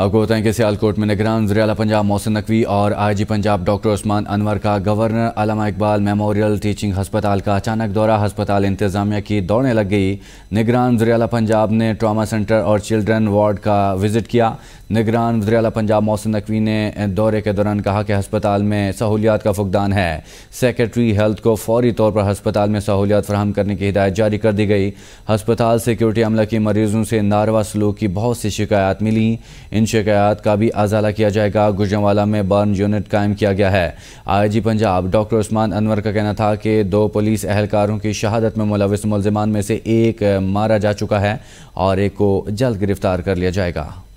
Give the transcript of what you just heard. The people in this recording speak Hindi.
आपको बताएं कि सियालकोट में निगरान जरियाला पंजाब मोहसिन नकवी और आईजी पंजाब डॉक्टर उस्मान अनवर का governor Allama Iqbal memorial teaching हस्पताल का अचानक दौरा हस्पताल इंतजामिया की दौड़ने लग गई निगरान जरियाला पंजाब ने ट्रामा सेंटर और चिल्ड्रन वार्ड का विजिट किया निगरान वजराला पंजाब मोहसिन नकवी ने दौरे के दौरान कहा कि हस्पताल में सहूलियात का फुकदान है सेक्रेटरी हेल्थ को फौरी तौर पर हस्पताल में सहूलियात फराहम करने की हिदायत जारी कर दी गई हस्पताल सिक्योरिटी अमला के मरीजों से नारवा सलूक की बहुत सी शिकायत मिली इन शिकायत का भी अजाला किया जाएगा गुजरावाला में बर्न यूनिट कायम किया गया है I G Punjab doctor Usman Anwar का कहना था कि दो पुलिस एहलकारों की शहादत में मुलविस मुलजमान में से एक मारा जा चुका है और एक को जल्द गिरफ्तार कर लिया जाएगा